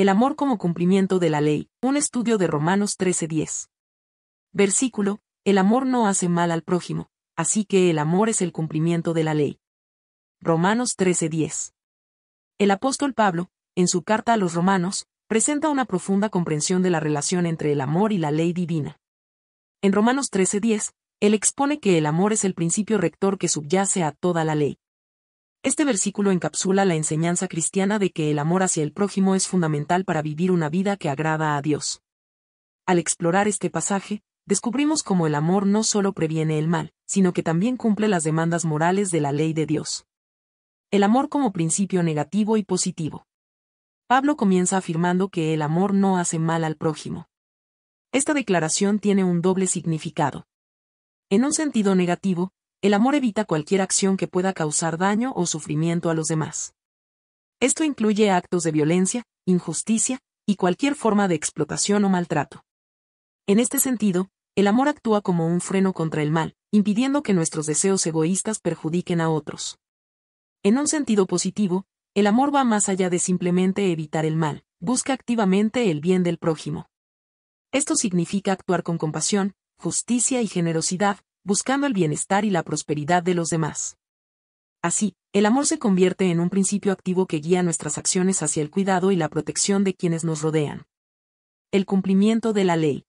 el amor como cumplimiento de la ley, un estudio de Romanos 13:10. Versículo, el amor no hace mal al prójimo, así que el amor es el cumplimiento de la ley. Romanos 13:10. El apóstol Pablo, en su carta a los romanos, presenta una profunda comprensión de la relación entre el amor y la ley divina. En Romanos 13:10, él expone que el amor es el principio rector que subyace a toda la ley. Este versículo encapsula la enseñanza cristiana de que el amor hacia el prójimo es fundamental para vivir una vida que agrada a Dios. Al explorar este pasaje, descubrimos cómo el amor no solo previene el mal, sino que también cumple las demandas morales de la ley de Dios. El amor como principio negativo y positivo. Pablo comienza afirmando que el amor no hace mal al prójimo. Esta declaración tiene un doble significado. En un sentido negativo, el amor evita cualquier acción que pueda causar daño o sufrimiento a los demás. Esto incluye actos de violencia, injusticia, y cualquier forma de explotación o maltrato. En este sentido, el amor actúa como un freno contra el mal, impidiendo que nuestros deseos egoístas perjudiquen a otros. En un sentido positivo, el amor va más allá de simplemente evitar el mal, busca activamente el bien del prójimo. Esto significa actuar con compasión, justicia y generosidad, buscando el bienestar y la prosperidad de los demás. Así, el amor se convierte en un principio activo que guía nuestras acciones hacia el cuidado y la protección de quienes nos rodean. El cumplimiento de la ley.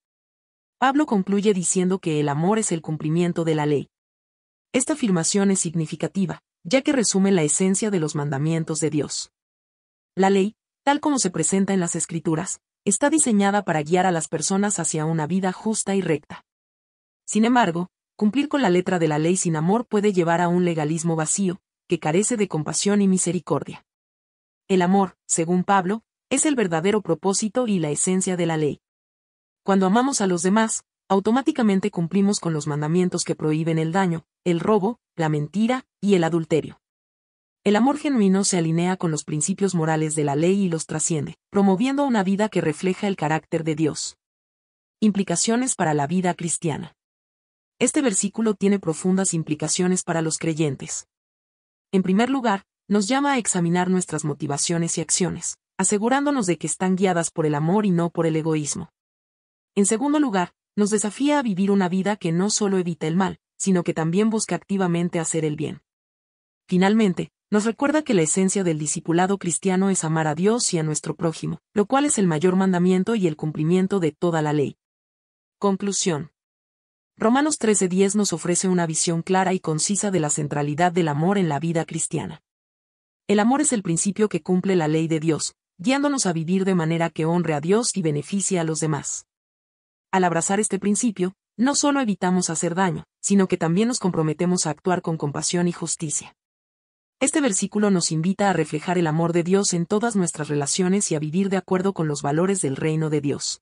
Pablo concluye diciendo que el amor es el cumplimiento de la ley. Esta afirmación es significativa, ya que resume la esencia de los mandamientos de Dios. La ley, tal como se presenta en las Escrituras, está diseñada para guiar a las personas hacia una vida justa y recta. Sin embargo, Cumplir con la letra de la ley sin amor puede llevar a un legalismo vacío, que carece de compasión y misericordia. El amor, según Pablo, es el verdadero propósito y la esencia de la ley. Cuando amamos a los demás, automáticamente cumplimos con los mandamientos que prohíben el daño, el robo, la mentira y el adulterio. El amor genuino se alinea con los principios morales de la ley y los trasciende, promoviendo una vida que refleja el carácter de Dios. Implicaciones para la vida cristiana. Este versículo tiene profundas implicaciones para los creyentes. En primer lugar, nos llama a examinar nuestras motivaciones y acciones, asegurándonos de que están guiadas por el amor y no por el egoísmo. En segundo lugar, nos desafía a vivir una vida que no solo evita el mal, sino que también busca activamente hacer el bien. Finalmente, nos recuerda que la esencia del discipulado cristiano es amar a Dios y a nuestro prójimo, lo cual es el mayor mandamiento y el cumplimiento de toda la ley. Conclusión. Romanos 13:10 nos ofrece una visión clara y concisa de la centralidad del amor en la vida cristiana. El amor es el principio que cumple la ley de Dios, guiándonos a vivir de manera que honre a Dios y beneficie a los demás. Al abrazar este principio, no solo evitamos hacer daño, sino que también nos comprometemos a actuar con compasión y justicia. Este versículo nos invita a reflejar el amor de Dios en todas nuestras relaciones y a vivir de acuerdo con los valores del reino de Dios.